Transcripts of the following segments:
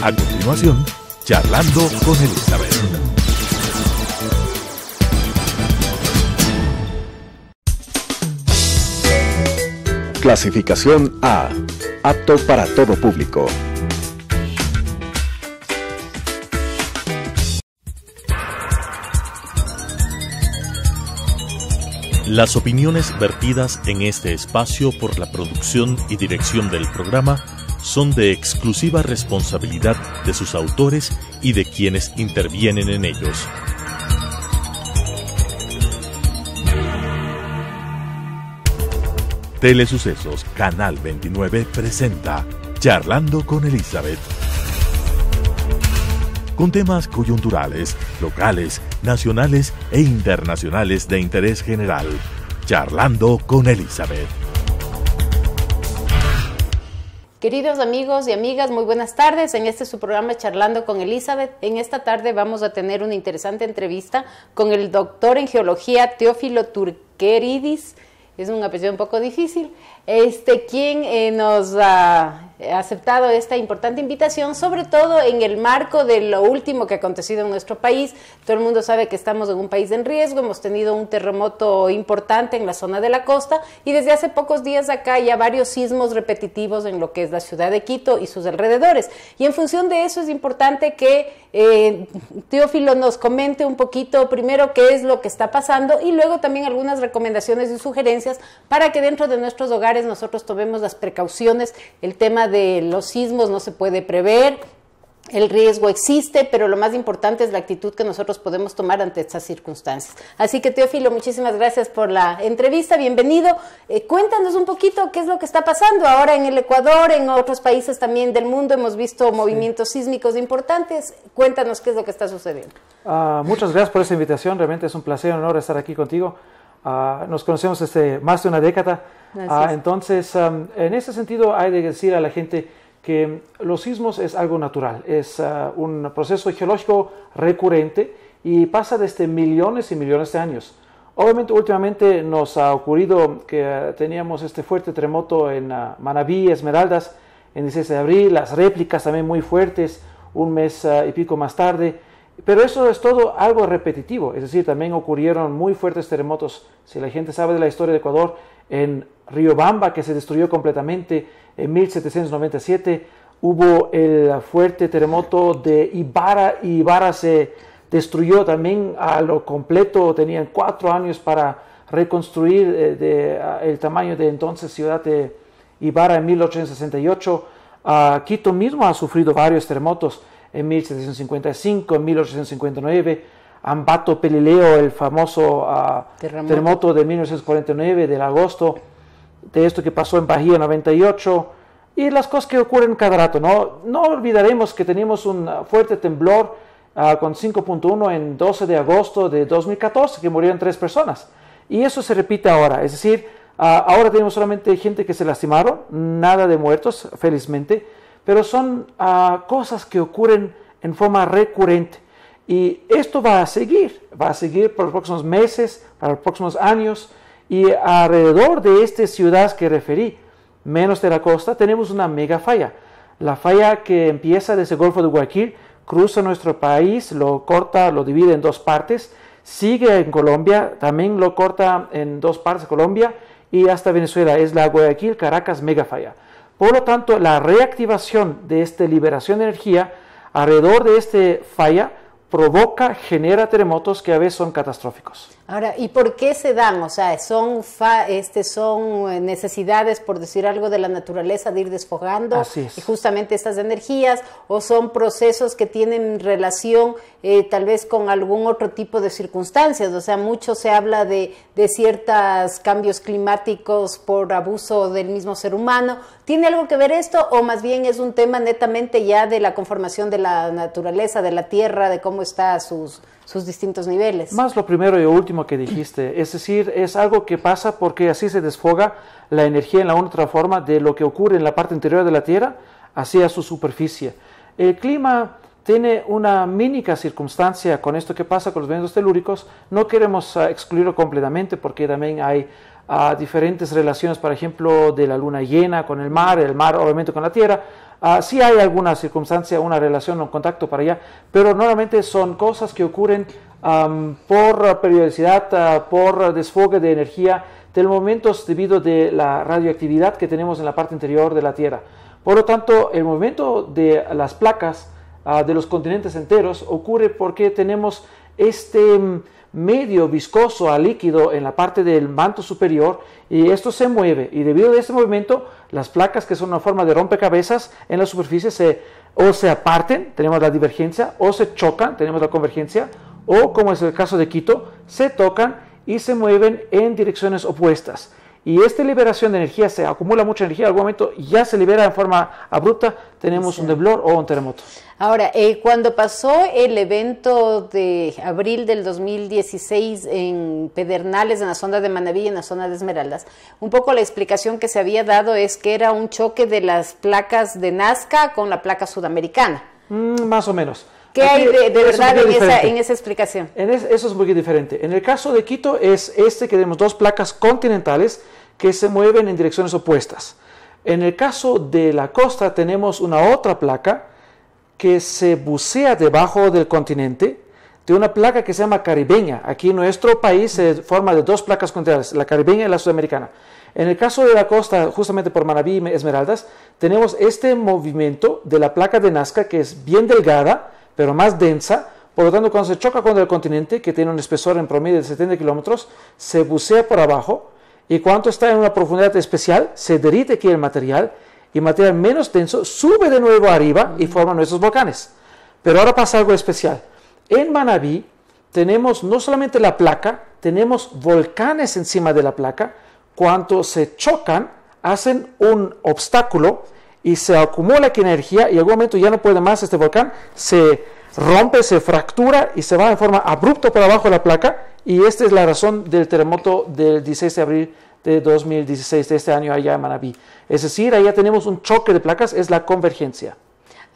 A continuación, charlando con Elizabeth. Clasificación A. Apto para todo público. Las opiniones vertidas en este espacio por la producción y dirección del programa son de exclusiva responsabilidad de sus autores y de quienes intervienen en ellos. Telesucesos, Canal 29 presenta Charlando con Elizabeth. Con temas coyunturales, locales, nacionales e internacionales de interés general. Charlando con Elizabeth. Queridos amigos y amigas, muy buenas tardes. En este su programa Charlando con Elizabeth. En esta tarde vamos a tener una interesante entrevista con el doctor en geología Teófilo Turqueridis. Es un apellido un poco difícil este, quien eh, nos ha aceptado esta importante invitación, sobre todo en el marco de lo último que ha acontecido en nuestro país. Todo el mundo sabe que estamos en un país en riesgo, hemos tenido un terremoto importante en la zona de la costa y desde hace pocos días acá ya varios sismos repetitivos en lo que es la ciudad de Quito y sus alrededores. Y en función de eso es importante que eh, Teófilo nos comente un poquito primero qué es lo que está pasando y luego también algunas recomendaciones y sugerencias para que dentro de nuestros hogares nosotros tomemos las precauciones. El tema de los sismos no se puede prever, el riesgo existe, pero lo más importante es la actitud que nosotros podemos tomar ante estas circunstancias. Así que, Teófilo, muchísimas gracias por la entrevista, bienvenido. Eh, cuéntanos un poquito qué es lo que está pasando ahora en el Ecuador, en otros países también del mundo, hemos visto movimientos sísmicos importantes. Cuéntanos qué es lo que está sucediendo. Ah, muchas gracias por esa invitación, realmente es un placer, un honor estar aquí contigo. Ah, nos conocemos desde más de una década. Ah, entonces, um, en ese sentido, hay que decir a la gente que los sismos es algo natural, es ah, un proceso geológico recurrente y pasa desde millones y millones de años. Obviamente, últimamente nos ha ocurrido que teníamos este fuerte terremoto en Manabí, Esmeraldas, en 16 de abril, las réplicas también muy fuertes un mes y pico más tarde. Pero eso es todo algo repetitivo, es decir, también ocurrieron muy fuertes terremotos. Si la gente sabe de la historia de Ecuador, en Riobamba, que se destruyó completamente en 1797, hubo el fuerte terremoto de Ibarra y Ibarra se destruyó también a lo completo, tenían cuatro años para reconstruir eh, el tamaño de entonces ciudad de Ibarra en 1868. Quito mismo ha sufrido varios terremotos en 1755, en 1859, Ambato Pelileo, el famoso ah, terremoto. de 1949, del agosto, de esto que pasó en Bahía 98, y las cosas que ocurren cada rato. No, no olvidaremos que tenemos un fuerte temblor ah, con 5.1 en 12 de agosto de 2014, que murieron tres personas. Y eso se repite ahora, es decir, ah, ahora tenemos solamente gente que se lastimaron, nada de muertos, felizmente pero son ah, cosas que ocurren en forma recurrente. Y esto va a seguir, va a seguir por los próximos meses, por los próximos años. Y alrededor de estas ciudades que referí, menos de la costa, tenemos una mega falla. La falla que empieza desde el Golfo de Guayaquil, cruza nuestro país, lo corta, lo divide en dos partes, sigue en Colombia, también lo corta en dos partes de Colombia y hasta Venezuela. Es la Guayaquil, Caracas, mega falla. Por lo tanto, la reactivación de esta liberación de energía alrededor de esta falla provoca, genera terremotos que a veces son catastróficos. Ahora, ¿y por qué se dan? O sea, son fa, este, son eh, necesidades, por decir algo, de la naturaleza de ir desfogando justamente estas energías, o son procesos que tienen relación eh, tal vez con algún otro tipo de circunstancias. O sea, mucho se habla de, de ciertos cambios climáticos por abuso del mismo ser humano. ¿Tiene algo que ver esto o más bien es un tema netamente ya de la conformación de la naturaleza, de la tierra, de cómo está sus sus distintos niveles. Más lo primero y último que dijiste, es decir, es algo que pasa porque así se desfoga la energía en la otra forma de lo que ocurre en la parte interior de la Tierra hacia su superficie. El clima tiene una mínima circunstancia con esto que pasa con los vientos telúricos. No queremos ah, excluirlo completamente porque también hay ah, diferentes relaciones, por ejemplo, de la luna llena con el mar, el mar obviamente con la tierra, Ah, sí hay alguna circunstancia, una relación, un contacto para allá, pero normalmente son cosas que ocurren por periodicidad, ah, por desfogue de energía del momento debido de la radioactividad que tenemos en la parte interior de la Tierra. Por lo tanto, el movimiento de las placas ah, de los continentes enteros ocurre porque tenemos este mm, medio viscoso a líquido en la parte del manto superior y esto se mueve y debido a este movimiento las placas, que son una forma de rompecabezas en la superficie, se, o se aparten, tenemos la divergencia, o se chocan, tenemos la convergencia, o como es el caso de Quito, se tocan y se mueven en direcciones opuestas. Y esta liberación de energía se acumula mucha energía, en algún momento ya se libera en forma abrupta, tenemos un deblor o un terremoto. Ahora, eh, cuando pasó el evento de abril del 2016 en Pedernales, en la zona de Manaví, en la zona de Esmeraldas, un poco la explicación que se había dado es que era un choque de las placas de Nazca con la placa sudamericana. Mm, más o menos. ¿Qué hay de, verdad en esa, explicación? En eso es muy diferente. En el caso de Quito es este que tenemos dos placas continentales que se mueven en direcciones opuestas. En el caso de la costa tenemos una otra placa que se bucea debajo del continente de una placa que se llama caribeña. Aquí nuestro país se forma de dos placas continentales, la caribeña y la sudamericana. En el caso de la costa, justamente por Manabí y Esmeraldas, tenemos este movimiento de la placa de Nazca que es bien delgada, pero más densa. Por lo tanto, cuando se choca contra el continente, que tiene un espesor en promedio de 70 kilómetros, se bucea por abajo y cuando está en una profundidad especial, se derrite aquí el material y material menos denso sube de nuevo arriba y forma nuestros volcanes. Pero ahora pasa algo especial. En Manabí tenemos no solamente la placa, tenemos volcanes encima de la placa. Cuando se chocan, hacen un obstáculo y se acumula aquí energía y en algún momento ya no puede más este volcán, se rompe, se fractura y se va de forma abrupta por abajo de la placa. Y esta es la razón del terremoto del 16 de abril de 2016, de este año allá en Manabí. Es decir, allá tenemos un choque de placas, es la convergencia.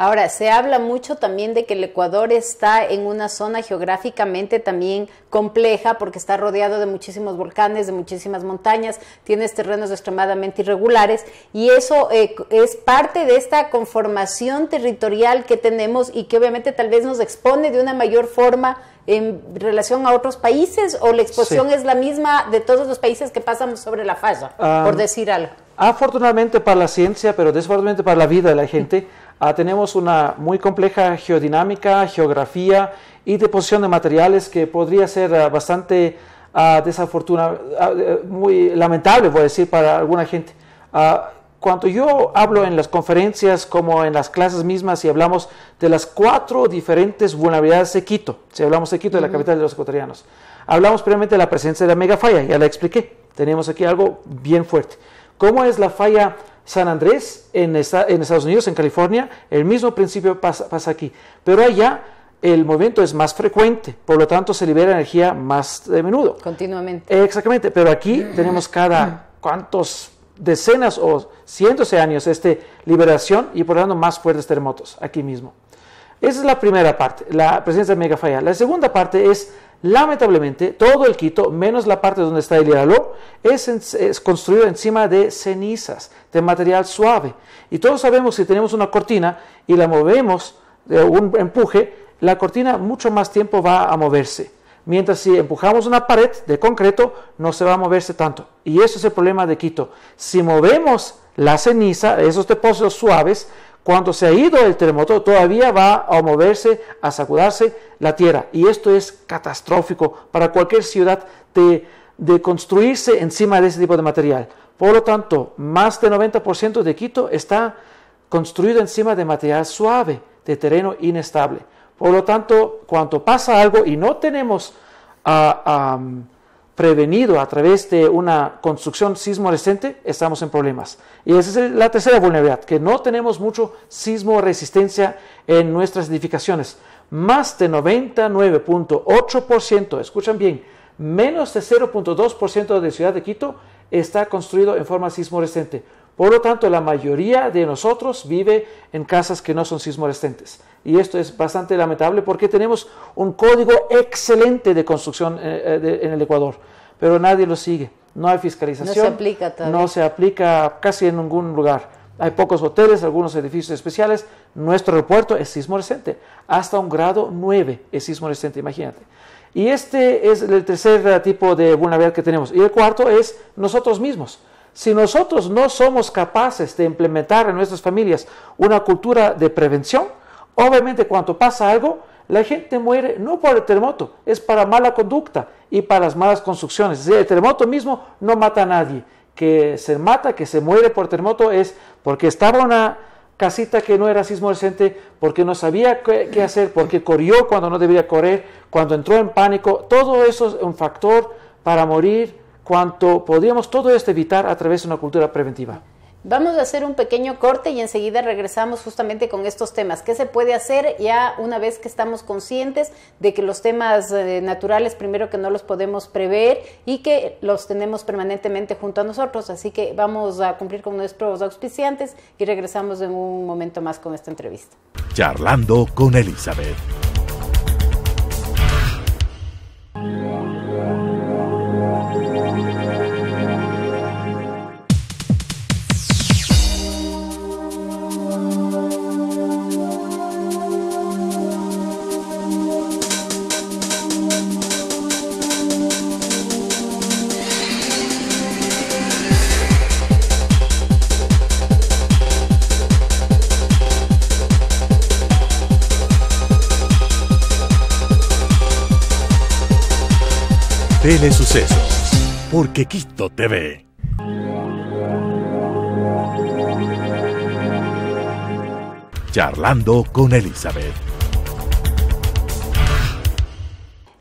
Ahora, se habla mucho también de que el Ecuador está en una zona geográficamente también compleja porque está rodeado de muchísimos volcanes, de muchísimas montañas, tienes este terrenos extremadamente irregulares y eso eh, es parte de esta conformación territorial que tenemos y que obviamente tal vez nos expone de una mayor forma en relación a otros países o la exposición es la misma de todos los países que pasamos sobre la falla, por ah, decir algo. Afortunadamente para la ciencia, pero desafortunadamente para la vida de la gente. Ah, tenemos una muy compleja geodinámica, geografía y deposición de materiales que podría ser ah, bastante ah, desafortunada, eh, muy lamentable, voy a decir, para alguna gente. cuando yo hablo en las conferencias como en las clases mismas y hablamos de las cuatro diferentes vulnerabilidades de Quito, si hablamos de Quito, de la capital de los ecuatorianos, hablamos previamente de la presencia de la megafalla, ya la expliqué, tenemos aquí algo bien fuerte. ¿Cómo es la falla? San Andrés, en, Estados Unidos, en California, el mismo principio pasa, pasa aquí. Pero allá el movimiento es más frecuente, por lo tanto se libera energía más de menudo. Continuamente. Exactamente, pero aquí mm. tenemos cada mm. cuantos decenas o cientos de años este liberación y por lo tanto más fuertes terremotos aquí mismo. Esa es la primera parte, la presencia de falla. La segunda parte es, lamentablemente, todo el Quito, menos la parte donde está el Iraló, es, construido encima de cenizas, de material suave. Y todos sabemos que si tenemos una cortina y la movemos de un empuje, la cortina mucho más tiempo va a moverse. Mientras si empujamos una pared de concreto, no se va a moverse tanto. Y eso es el problema de Quito. Si movemos la ceniza, esos depósitos suaves, cuando se ha ido el terremoto, todavía va a moverse, a sacudarse la tierra. Y esto es catastrófico para cualquier ciudad de, construirse encima de ese tipo de material. Por lo tanto, más del 90% de Quito está construido encima de material suave, de terreno inestable. Por lo tanto, cuando pasa algo y no tenemos ah, ah, prevenido a través de una construcción sismo estamos en problemas. Y esa es la tercera vulnerabilidad, que no tenemos mucho sismo resistencia en nuestras edificaciones. Más de 99.8%, escuchan bien, menos de 0.2% de Ciudad de Quito está construido en forma sismo Por lo tanto, la mayoría de nosotros vive en casas que no son sismo y esto es bastante lamentable porque tenemos un código excelente de construcción eh, eh, en el Ecuador, pero nadie lo sigue. No hay fiscalización. No se aplica casi en ningún lugar. Hay pocos hoteles, algunos edificios especiales. Nuestro aeropuerto es sismo Hasta un grado 9 es sismo imagínate. Y este es el tercer eh, tipo de vulnerabilidad que tenemos. Y el cuarto es nosotros mismos. Si nosotros no somos capaces de implementar en nuestras familias una cultura de prevención, Obviamente cuando pasa algo, la gente muere no por el terremoto, es para mala conducta y para las malas construcciones. el terremoto mismo no mata a nadie. Que se mata, que se muere por terremoto es porque estaba una casita que no era sismo porque no sabía qué, hacer, porque corrió cuando no debía correr, cuando entró en pánico. Todo eso es un factor para morir cuanto podríamos todo esto evitar a través de una cultura preventiva. Vamos a hacer un pequeño corte y enseguida regresamos justamente con estos temas. ¿Qué se puede hacer ya una vez que estamos conscientes de que los temas eh, naturales, primero que no los podemos prever y que los tenemos permanentemente junto a nosotros? Así que vamos a cumplir con nuestros auspiciantes y regresamos en un momento más con esta entrevista. Charlando con Elizabeth. Sucesos, porque Quito TV. Charlando con Elizabeth.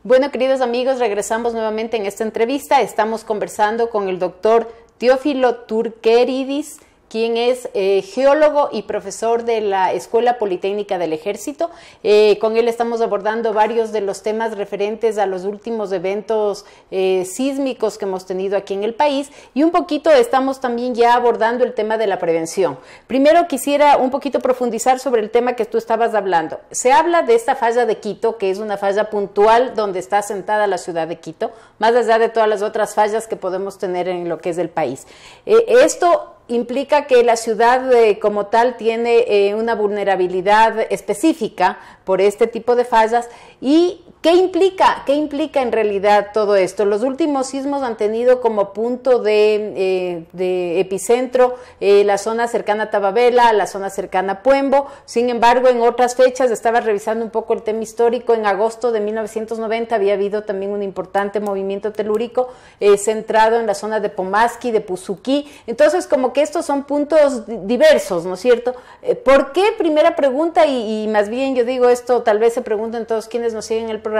Bueno, queridos amigos, regresamos nuevamente en esta entrevista. Estamos conversando con el doctor Teófilo Turqueridis quien es eh, geólogo y profesor de la Escuela Politécnica del Ejército. Eh, con él estamos abordando varios de los temas referentes a los últimos eventos eh, sísmicos que hemos tenido aquí en el país y un poquito estamos también ya abordando el tema de la prevención. Primero quisiera un poquito profundizar sobre el tema que tú estabas hablando. Se habla de esta falla de Quito, que es una falla puntual donde está asentada la ciudad de Quito, más allá de todas las otras fallas que podemos tener en lo que es el país. esto implica que la ciudad eh, como tal tiene eh, una vulnerabilidad específica por este tipo de fallas y ¿Qué implica? ¿Qué implica en realidad todo esto? Los últimos sismos han tenido como punto de, eh, epicentro eh, la zona cercana a Tababela, la zona cercana a Puembo. Sin embargo, en otras fechas, estaba revisando un poco el tema histórico, en agosto de 1990 había habido también un importante movimiento telúrico eh, centrado en la zona de Pomaski, de Puzuquí. Entonces, como que estos son puntos diversos, ¿no es cierto? ¿Por qué? Primera pregunta, y, y, más bien yo digo esto, tal vez se pregunten todos quienes nos siguen el programa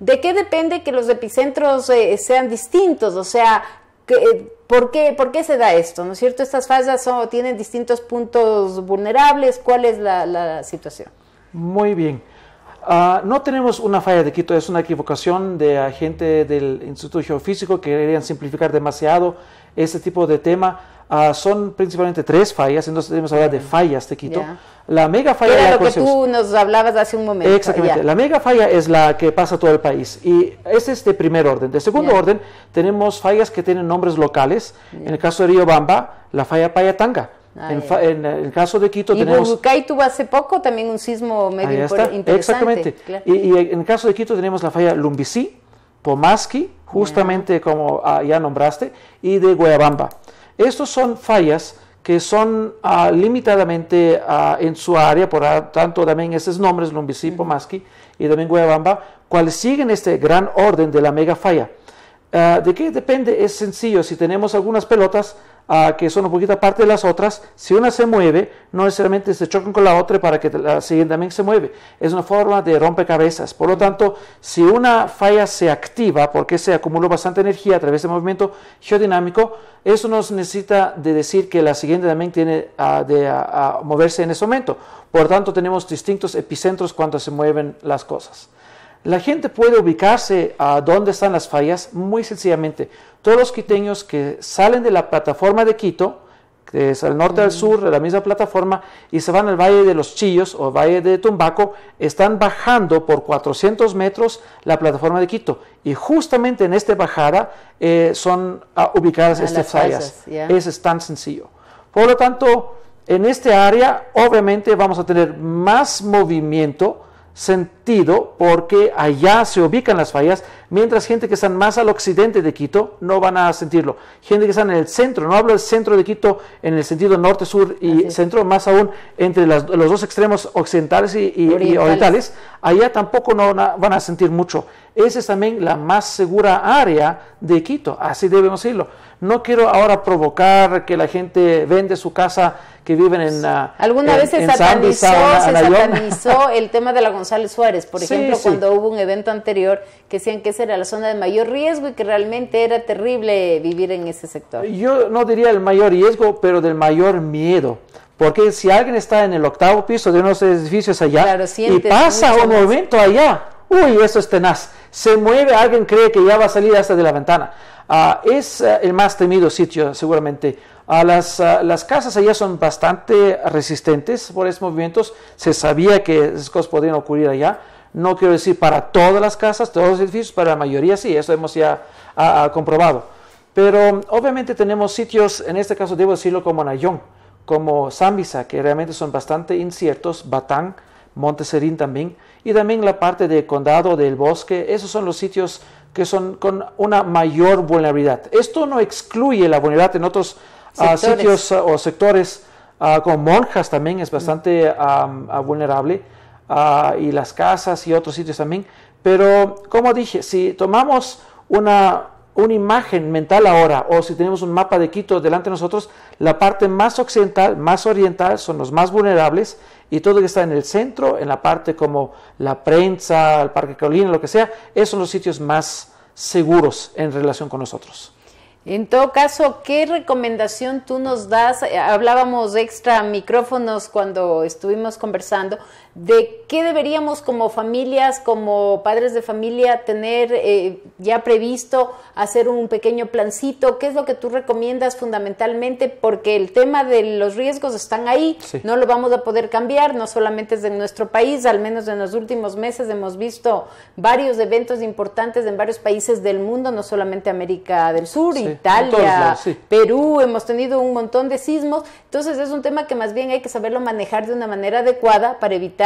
¿de qué depende que los epicentros eh, sean distintos? O sea, eh, ¿Por qué, ¿Por qué se da esto? ¿No es cierto? Estas fallas tienen distintos puntos vulnerables. ¿Cuál es la, situación? Muy bien. Ah, no tenemos una falla de Quito, es una equivocación de agente del Instituto Geofísico que querían simplificar demasiado ese tipo de tema. Ah, son principalmente tres fallas, entonces tenemos hablar de fallas, te quito. La mega falla lo que tú nos hablabas hace un momento. Exactamente. La mega falla es la que pasa todo el país y ese es de este primer orden. De segundo orden tenemos fallas que tienen nombres locales. En el caso de Bamba, la falla Payatanga. Tanga ah, en, el caso de Quito tenemos... Y tuvo hace poco también un sismo medio interesante. Exactamente. Y, en el caso de Quito tenemos la falla Lumbisí, Pomaski, justamente como ah, ya nombraste, y de Guayabamba. Estos son fallas que son ah, limitadamente ah, en su área, por tanto también esos nombres, lumbisipo Masqui y también Guayabamba, cuales siguen este gran orden de la mega falla. Ah, ¿De qué depende? Es sencillo, si tenemos algunas pelotas, que son un poquito aparte de las otras, si una se mueve, no necesariamente se chocan con la otra para que la siguiente también se mueve. Es una forma de rompecabezas. Por lo tanto, si una falla se activa porque se acumuló bastante energía a través del movimiento geodinámico, eso nos necesita de decir que la siguiente también tiene que ah, de ah, ah, moverse en ese momento. Por tanto, tenemos distintos epicentros cuando se mueven las cosas. La gente puede ubicarse a dónde están las fallas muy sencillamente. Todos los quiteños que salen de la plataforma de Quito, que es al norte, al sur, de la misma plataforma, y se van al Valle de los Chillos o Valle de Tumbaco, están bajando por 400 metros la plataforma de Quito. Y justamente en esta bajada eh, son ah, ubicadas ah, estas fallas. es tan sencillo. Por lo tanto, en este área, obviamente, vamos a tener más movimiento, central porque allá se ubican las fallas, mientras gente que está más al occidente de Quito no van a sentirlo. Gente que está en el centro, no hablo del centro de Quito en el sentido norte, sur y centro, más aún entre los dos extremos occidentales y, orientales. allá tampoco no van a sentir mucho. Esa es también la más segura área de Quito, así debemos irlo. No quiero ahora provocar que la gente vende su casa que viven en... Ah, ¿Alguna vez se, el tema de la González Suárez? Por ejemplo, cuando hubo un evento anterior que decían que esa era la zona de mayor riesgo y que realmente era terrible vivir en ese sector. Yo no diría el mayor riesgo, pero del mayor miedo. Porque si alguien está en el octavo piso de unos edificios allá y pasa un momento allá, uy, eso es tenaz. Se mueve, alguien cree que ya va a salir hasta de la ventana. Ah, es eh, el más temido sitio, seguramente. A las, casas allá son bastante resistentes por esos movimientos. Se sabía que esas cosas podían ocurrir allá. No quiero decir para todas las casas, todos los edificios, para la mayoría sí, eso hemos ya comprobado. Pero obviamente tenemos sitios, en este caso debo decirlo como Nayón, como Zambisa, que realmente son bastante inciertos, Batán, Monteserín también, y también la parte del condado del bosque, esos son los sitios que son con una mayor vulnerabilidad. Esto no excluye la vulnerabilidad en otros a sitios eh, o sectores ah, como monjas también es bastante ah, vulnerable ah, y las casas y otros sitios también. Pero como dije, si tomamos una, una imagen mental ahora o si tenemos un mapa de Quito delante de nosotros, la parte más occidental, más oriental son los más vulnerables y todo lo que está en el centro, en la parte como la prensa, el Parque Carolina, lo que sea, esos son los sitios más seguros en relación con nosotros. En todo caso, ¿qué recomendación tú nos das? Eh, hablábamos extra micrófonos cuando estuvimos conversando de qué deberíamos como familias, como padres de familia, tener eh, ya previsto, hacer un pequeño plancito, qué es lo que tú recomiendas fundamentalmente, porque el tema de los riesgos están ahí, no lo vamos a poder cambiar, no solamente es de nuestro país, al menos en los últimos meses hemos visto varios eventos importantes en varios países del mundo, no solamente América del Sur, Italia, Perú, hemos tenido un montón de sismos, entonces es un tema que más bien hay que saberlo manejar de una manera adecuada para evitar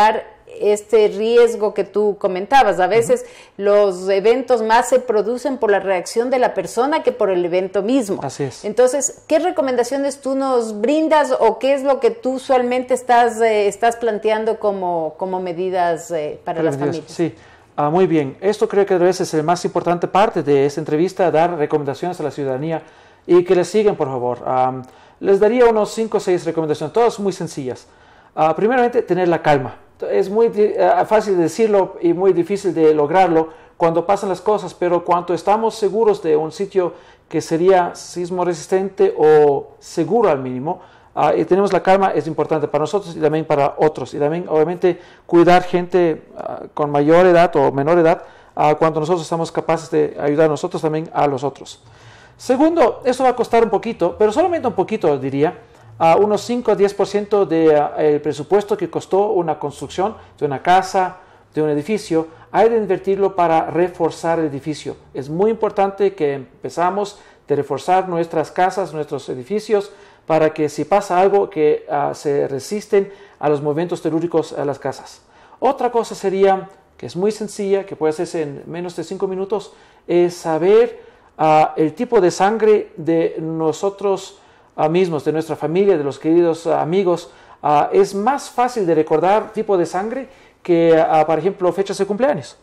este riesgo que tú comentabas. A veces los eventos más se producen por la reacción de la persona que por el evento mismo. Así es. Entonces, ¿qué recomendaciones tú nos brindas o qué es lo que tú usualmente estás, eh, estás planteando como, como medidas eh, para las familias? Sí. Ah, muy bien, esto creo que a veces es la más importante parte de esta entrevista, dar recomendaciones a la ciudadanía y que le sigan, por favor. les daría unos 5 o 6 recomendaciones, todas muy sencillas. Ah, primeramente, tener la calma es muy eh, fácil decirlo y muy difícil de lograrlo cuando pasan las cosas, pero cuando estamos seguros de un sitio que sería sismo resistente o seguro al mínimo, ah, y tenemos la calma, es importante para nosotros y también para otros. Y también, obviamente, cuidar gente ah, con mayor edad o menor edad ah, cuando nosotros estamos capaces de ayudar a nosotros también a los otros. Segundo, eso va a costar un poquito, pero solamente un poquito, diría a unos 5 a 10% del eh, presupuesto que costó una construcción de una casa, de un edificio, hay de invertirlo para reforzar el edificio. Es muy importante que empezamos de reforzar nuestras casas, nuestros edificios, para que si pasa algo que ah, se resisten a los movimientos telúricos a las casas. Otra cosa sería, que es muy sencilla, que puede hacerse en menos de 5 minutos, es saber ah, el tipo de sangre de nosotros, mismos, de nuestra familia, de los queridos ah, amigos, ah, es más fácil de recordar tipo de sangre que, ah, por ejemplo, fechas de cumpleaños.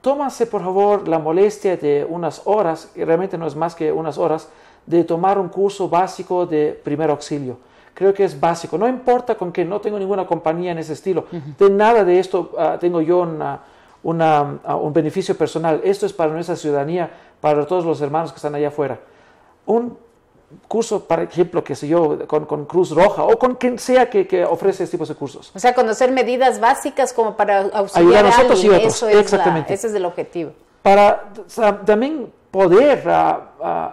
tómase, por favor, la molestia de unas horas, y realmente no es más que unas horas, de tomar un curso básico de primer auxilio. Creo que es básico. No importa con que no tengo ninguna compañía en ese estilo. De nada de esto tengo yo una, un beneficio personal. Esto es para nuestra ciudadanía, para todos los hermanos que están allá afuera. Un curso, por ejemplo, que se yo, con, Cruz Roja o con quien sea que, ofrece este tipo de cursos. O sea, conocer medidas básicas como para auxiliar Ayudar a nosotros Eso Exactamente. ese es el objetivo. Para también poder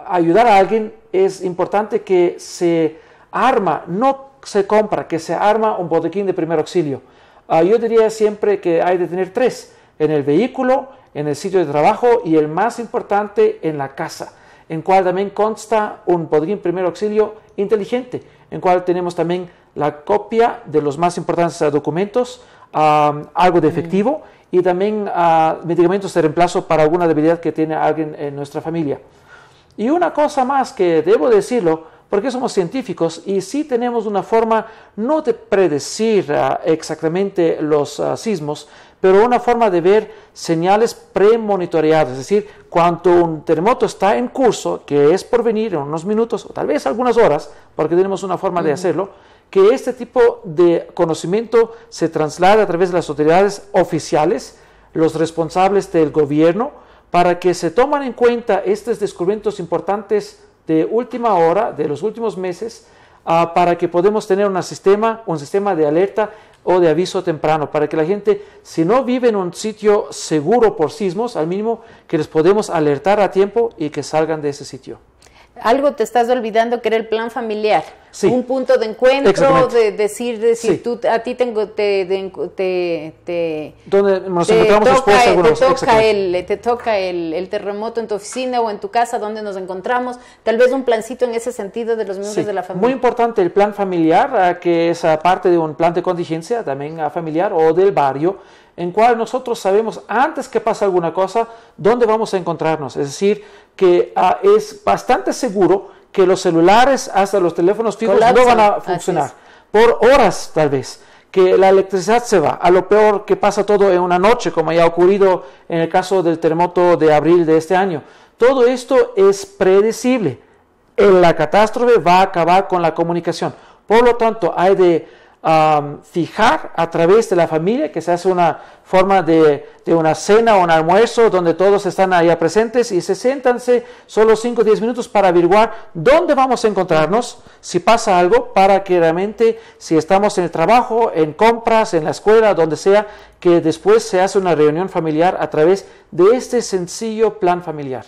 ayudar a alguien es importante que se arma, no se compra, que se arma un botiquín de primer auxilio. Ah, yo diría siempre que hay de tener tres, en el vehículo, en el sitio de trabajo y el más importante en la casa en cual también consta un podrín primer auxilio inteligente, en cual tenemos también la copia de los más importantes documentos, algo de efectivo y también ah, medicamentos de reemplazo para alguna debilidad que tiene alguien en nuestra familia. Y una cosa más que debo decirlo, porque somos científicos y sí tenemos una forma no de predecir ah, exactamente los ah, sismos, pero una forma de ver señales premonitoreadas, es decir, cuando un terremoto está en curso, que es por venir en unos minutos o tal vez algunas horas, porque tenemos una forma de hacerlo, que este tipo de conocimiento se traslade a través de las autoridades oficiales, los responsables del gobierno, para que se tomen en cuenta estos descubrimientos importantes de última hora, de los últimos meses, ah, para que podamos tener un sistema, un sistema de alerta o de aviso temprano, para que la gente, si no vive en un sitio seguro por sismos, al mínimo que les podemos alertar a tiempo y que salgan de ese sitio algo te estás olvidando que era el plan familiar. Un punto de encuentro, de decir, de decir a ti tengo, te, de, te, Donde nos encontramos toca, te toca, el, te toca el, terremoto en tu oficina o en tu casa, donde nos encontramos, tal vez un plancito en ese sentido de los miembros de la familia. Muy importante el plan familiar, que es parte de un plan de contingencia también familiar o del barrio, en cual nosotros sabemos antes que pasa alguna cosa dónde vamos a encontrarnos. Es decir, que ah, es bastante seguro que los celulares hasta los teléfonos fijos no van a funcionar. Por horas tal vez que la electricidad se va, a lo peor que pasa todo en una noche, como ya ha ocurrido en el caso del terremoto de abril de este año. Todo esto es predecible. La catástrofe va a acabar con la comunicación. Por lo tanto, hay de fijar a través de la familia, que se hace una forma de, una cena o un almuerzo donde todos están allá presentes y se siéntanse solo 5 o 10 minutos para averiguar dónde vamos a encontrarnos, si pasa algo, para que realmente si estamos en el trabajo, en compras, en la escuela, donde sea, que después se hace una reunión familiar a través de este sencillo plan familiar.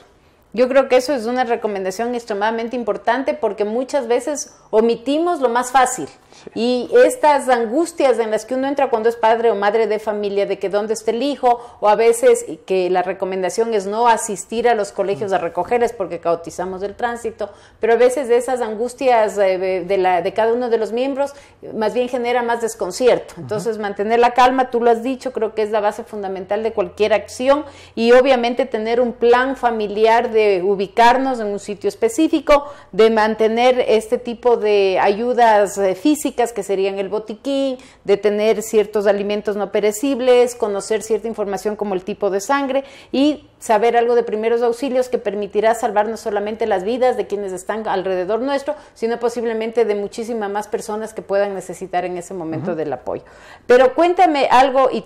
Yo creo que eso es una recomendación extremadamente importante porque muchas veces omitimos lo más fácil. Y estas angustias en las que uno entra cuando es padre o madre de familia, de que dónde está el hijo, o a veces que la recomendación es no asistir a los colegios a recogerles porque cautizamos el tránsito, pero a veces de esas angustias eh, de, la, de cada uno de los miembros más bien genera más desconcierto. Entonces, mantener la calma, tú lo has dicho, creo que es la base fundamental de cualquier acción y obviamente tener un plan familiar de ubicarnos en un sitio específico, de mantener este tipo de ayudas eh, físicas, que serían el botiquín, de tener ciertos alimentos no perecibles, conocer cierta información como el tipo de sangre y saber algo de primeros auxilios que permitirá salvar no solamente las vidas de quienes están alrededor nuestro, sino posiblemente de muchísimas más personas que puedan necesitar en ese momento del apoyo. Pero cuéntame algo y,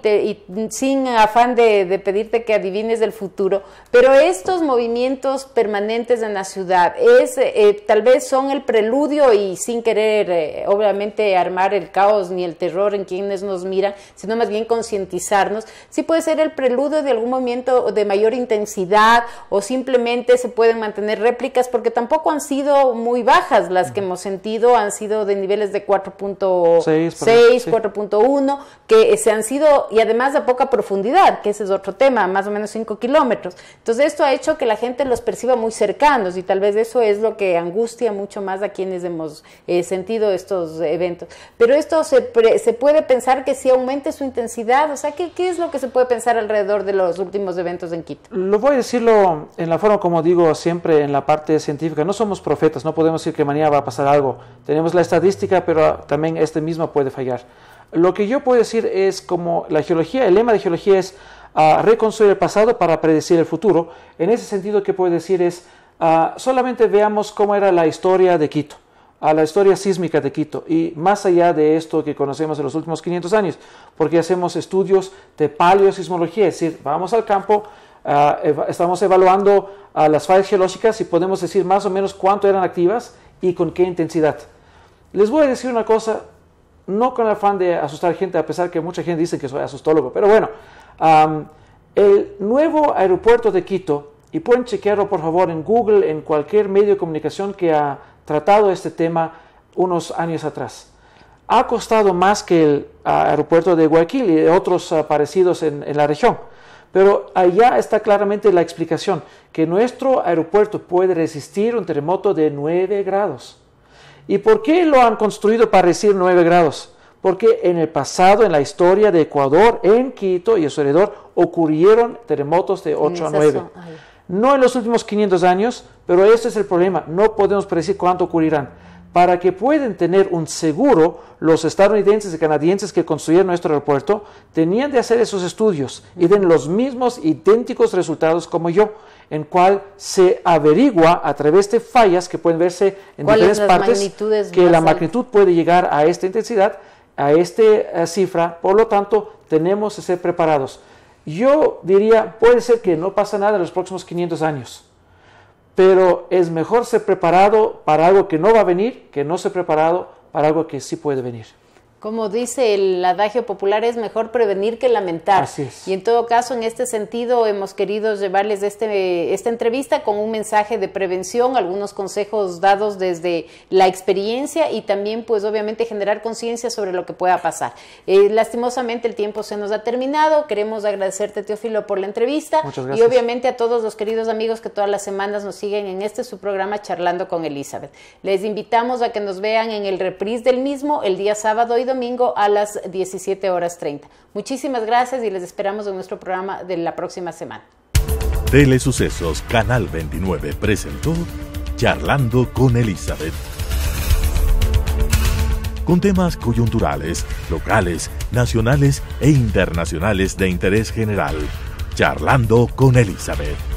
sin afán de, pedirte que adivines del futuro, pero estos movimientos permanentes en la ciudad es eh, tal vez son el preludio y sin querer eh, obviamente armar el caos ni el terror en quienes nos miran, sino más bien concientizarnos, sí puede ser el preludio de algún momento de mayor intensidad o simplemente se pueden mantener réplicas porque tampoco han sido muy bajas las que hemos sentido, han sido de niveles de 4.6, 4.1, que se han sido, y además de poca profundidad, que ese es otro tema, más o menos 5 kilómetros. Entonces esto ha hecho que la gente los perciba muy cercanos y tal vez eso es lo que angustia mucho más a quienes hemos eh, sentido estos eventos. Pero esto se, se puede pensar que si aumente su intensidad, o sea, ¿qué, ¿qué es lo que se puede pensar alrededor de los últimos eventos en Quito? lo voy a decirlo en la forma como digo siempre en la parte científica, no somos profetas, no podemos decir que mañana va a pasar algo. Tenemos la estadística, pero también este mismo puede fallar. Lo que yo puedo decir es como la geología, el lema de geología es ah, reconstruir el pasado para predecir el futuro. En ese sentido, que puedo decir es ah, solamente veamos cómo era la historia de Quito a ah, la historia sísmica de Quito y más allá de esto que conocemos en los últimos 500 años, porque hacemos estudios de paleosismología, es decir, vamos al campo, Ah, estamos evaluando las fallas geológicas y podemos decir más o menos cuánto eran activas y con qué intensidad. Les voy a decir una cosa, no con el afán de asustar gente, a pesar que mucha gente dice que soy asustólogo, pero bueno, el nuevo aeropuerto de Quito, y pueden chequearlo por favor en Google, en cualquier medio de comunicación que ha tratado este tema unos años atrás. Ha costado más que el ah, aeropuerto de Guayaquil y otros ah, parecidos en la región. Pero allá está claramente la explicación, que nuestro aeropuerto puede resistir un terremoto de 9 grados. ¿Y por qué lo han construido para resistir 9 grados? Porque en el pasado, en la historia de Ecuador, en Quito y a su alrededor, ocurrieron terremotos de 8 a 9. No en los últimos 500 años, pero ese es el problema. No podemos predecir cuánto ocurrirán para que puedan tener un seguro, los estadounidenses y canadienses que construyeron nuestro aeropuerto tenían de hacer esos estudios y den los mismos idénticos resultados como yo, en cual se averigua a través de fallas que pueden verse en diferentes partes que la magnitud puede llegar a esta intensidad, a esta eh, cifra, por lo tanto tenemos que ser preparados. Yo diría, puede ser que no pasa nada en los próximos 500 años pero es mejor ser preparado para algo que no va a venir que no ser preparado para algo que sí puede venir. Como dice el adagio popular, es mejor prevenir que lamentar. Y en todo caso, en este sentido, hemos querido llevarles este, esta entrevista con un mensaje de prevención, algunos consejos dados desde la experiencia y también, pues, obviamente, generar conciencia sobre lo que pueda pasar. Eh, lastimosamente, el tiempo se nos ha terminado. Queremos agradecerte, Teófilo, por la entrevista. Muchas gracias. Y obviamente a todos los queridos amigos que todas las semanas nos siguen en este su programa Charlando con Elizabeth. Les invitamos a que nos vean en el reprise del mismo el día sábado y domingo a las 17 horas 30. Muchísimas gracias y les esperamos en nuestro programa de la próxima semana. Telesucesos Canal 29 presentó Charlando con Elizabeth. Con temas coyunturales, locales, nacionales e internacionales de interés general. Charlando con Elizabeth.